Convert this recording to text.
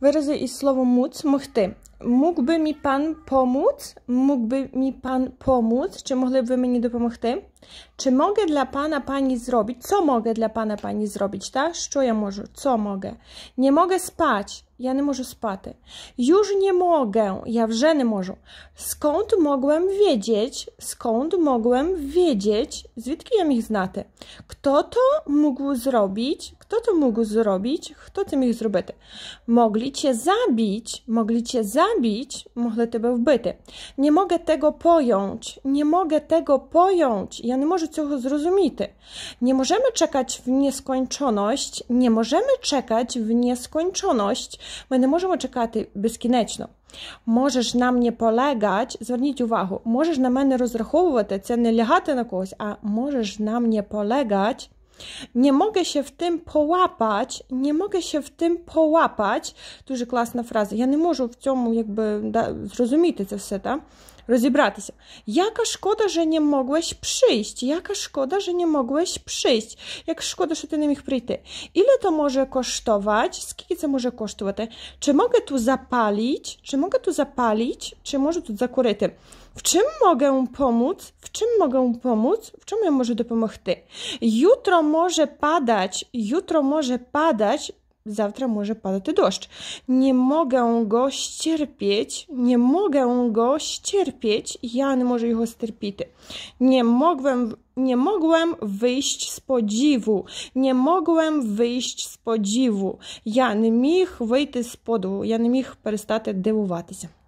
Wyrazy i słowo móc, mógłby. Mógłby mi pan pomóc? Mógłby mi pan pomóc? Czy mogliby mnie допомогти? Czy mogę dla pana pani zrobić? Co mogę dla pana pani zrobić, tak? Co ja mogę? Co mogę? Nie mogę spać. Я не можу спати. Już nie mogę. Ja вже не можу. Skąd mogłem wiedzieć? Skąd mogłem wiedzieć? Z witki ja міг знати? Kto to mógł zrobić? Kto to mógł zrobić? Kto tym ich зробити? Mogli cię zabić. Mogli cię zabić. Могли тебе вбити. Nie mogę tego pojąć. Nie mogę tego pojąć. Ja nie можу цього zrozumieć. Nie możemy czekać w nieskończoność. Nie możemy czekać w nieskończoność. Ми не можемо чекати безкінечно. Можеш на мені полегать, зверніть увагу, можеш на мене розраховувати, це не лягати на когось, а можеш на мені полегать, Nie mogę się w tym połapać, nie mogę się w tym połapać. Duży klasna frazy. Ja nie mogę w tym jakby zrozumieć to wszystko, tak? rozebrać się. Jaka szkoda, że nie mogłeś przyjść. Jaka szkoda, że nie mogłeś przyjść. Jak szkoda, że ty nie mógł przyjść. Ile to może kosztować? Z to może kosztować? Czy mogę tu zapalić? Czy mogę tu zapalić? Czy może tu zakuryty? W czym mogę pomóc? W czym mogę pomóc? W czym ja może dopomóc ty? Jutro może padać, jutro może padać, zawtra może padać deszcz. Nie mogę go ścierpieć, nie mogę go ścierpieć, ja nie może go стерпіти. Nie mogłem, nie mogłem wyjść z podziwu, nie mogłem wyjść z podziwu. Я не міг вийти з подиву, я не міг перестати